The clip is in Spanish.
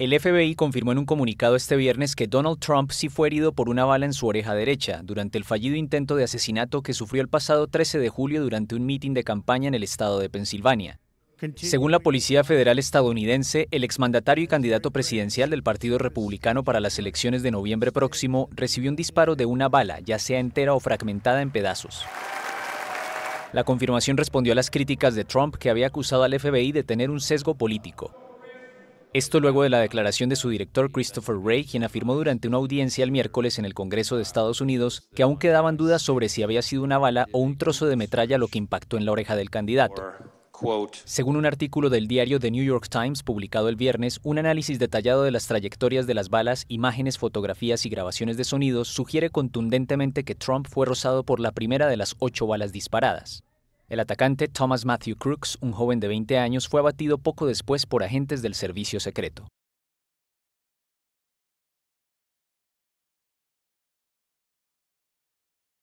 El FBI confirmó en un comunicado este viernes que Donald Trump sí fue herido por una bala en su oreja derecha durante el fallido intento de asesinato que sufrió el pasado 13 de julio durante un mitin de campaña en el estado de Pensilvania. Según la Policía Federal estadounidense, el exmandatario y candidato presidencial del Partido Republicano para las elecciones de noviembre próximo recibió un disparo de una bala, ya sea entera o fragmentada en pedazos. La confirmación respondió a las críticas de Trump que había acusado al FBI de tener un sesgo político. Esto luego de la declaración de su director Christopher Wray, quien afirmó durante una audiencia el miércoles en el Congreso de Estados Unidos que aún quedaban dudas sobre si había sido una bala o un trozo de metralla lo que impactó en la oreja del candidato. Según un artículo del diario The New York Times publicado el viernes, un análisis detallado de las trayectorias de las balas, imágenes, fotografías y grabaciones de sonidos sugiere contundentemente que Trump fue rozado por la primera de las ocho balas disparadas. El atacante Thomas Matthew Crooks, un joven de 20 años, fue abatido poco después por agentes del servicio secreto.